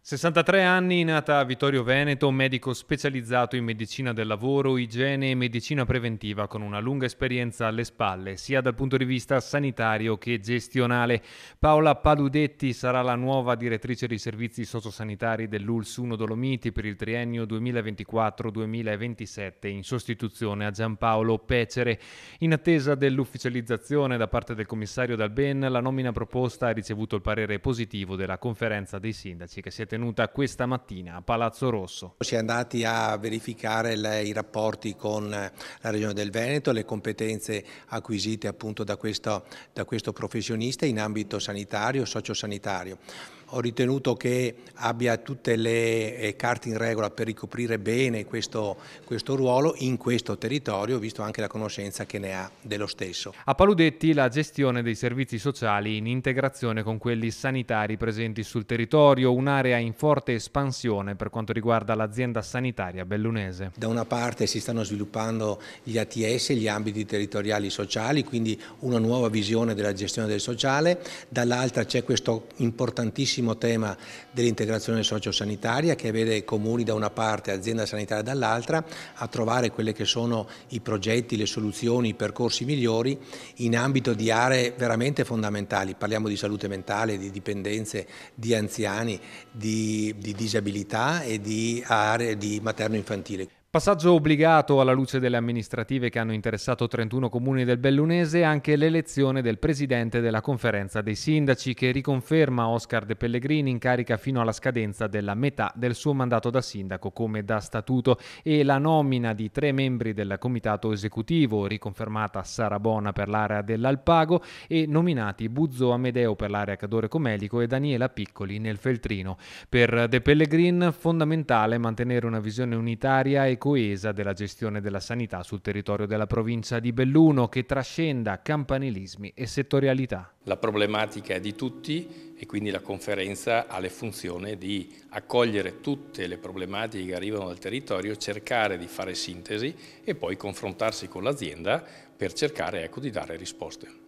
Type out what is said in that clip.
63 anni, nata a Vittorio Veneto, medico specializzato in medicina del lavoro, igiene e medicina preventiva, con una lunga esperienza alle spalle, sia dal punto di vista sanitario che gestionale. Paola Paludetti sarà la nuova direttrice dei servizi sociosanitari dell'ULS 1 Dolomiti per il triennio 2024-2027, in sostituzione a Giampaolo Pecere. In attesa dell'ufficializzazione da parte del commissario Dalben, la nomina proposta ha ricevuto il parere positivo della conferenza dei sindaci che si è tenuta questa mattina a Palazzo Rosso. Si è andati a verificare le, i rapporti con eh, la Regione del Veneto, le competenze acquisite appunto da questo, da questo professionista in ambito sanitario, sociosanitario ho ritenuto che abbia tutte le eh, carte in regola per ricoprire bene questo, questo, ruolo in questo territorio, visto anche la conoscenza che ne ha dello stesso. A Paludetti la gestione dei servizi sociali in integrazione con quelli sanitari presenti sul territorio, un'area in forte espansione per quanto riguarda l'azienda sanitaria bellunese. Da una parte si stanno sviluppando gli ATS, gli ambiti territoriali sociali, quindi una nuova visione della gestione del sociale, dall'altra c'è questo importantissimo tema dell'integrazione sociosanitaria che vede comuni da una parte, azienda sanitaria dall'altra, a trovare quelli che sono i progetti, le soluzioni, i percorsi migliori in ambito di aree veramente fondamentali. Parliamo di salute mentale, di dipendenze, di anziani, di di, di disabilità e di aree di materno-infantile. Passaggio obbligato alla luce delle amministrative che hanno interessato 31 comuni del Bellunese anche l'elezione del presidente della conferenza dei sindaci che riconferma Oscar De Pellegrini in carica fino alla scadenza della metà del suo mandato da sindaco come da statuto e la nomina di tre membri del comitato esecutivo riconfermata Sara Bona per l'area dell'Alpago e nominati Buzzo Amedeo per l'area Cadore Comelico e Daniela Piccoli nel Feltrino. Per De Pellegrini fondamentale mantenere una visione unitaria e coesa della gestione della sanità sul territorio della provincia di Belluno che trascenda campanilismi e settorialità. La problematica è di tutti e quindi la conferenza ha le funzioni di accogliere tutte le problematiche che arrivano dal territorio, cercare di fare sintesi e poi confrontarsi con l'azienda per cercare ecco, di dare risposte.